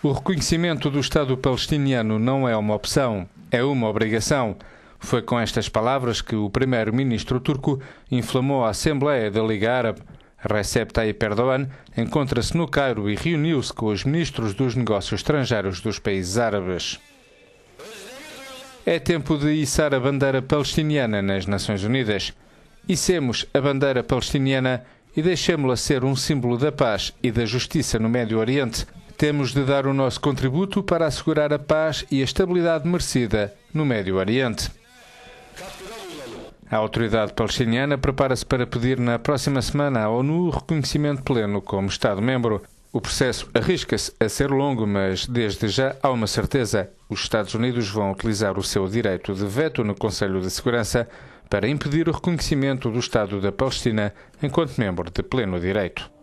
O reconhecimento do Estado palestiniano não é uma opção, é uma obrigação. Foi com estas palavras que o primeiro-ministro turco inflamou a Assembleia da Liga Árabe. Recep Tayyip Erdogan encontra-se no Cairo e reuniu-se com os ministros dos negócios estrangeiros dos países árabes. É tempo de içar a bandeira palestiniana nas Nações Unidas. Icemos a bandeira palestiniana e deixemos-la ser um símbolo da paz e da justiça no Médio Oriente, temos de dar o nosso contributo para assegurar a paz e a estabilidade merecida no Médio Oriente. A autoridade palestiniana prepara-se para pedir na próxima semana à ONU reconhecimento pleno como Estado-membro. O processo arrisca-se a ser longo, mas desde já há uma certeza: os Estados Unidos vão utilizar o seu direito de veto no Conselho de Segurança para impedir o reconhecimento do Estado da Palestina enquanto membro de pleno direito.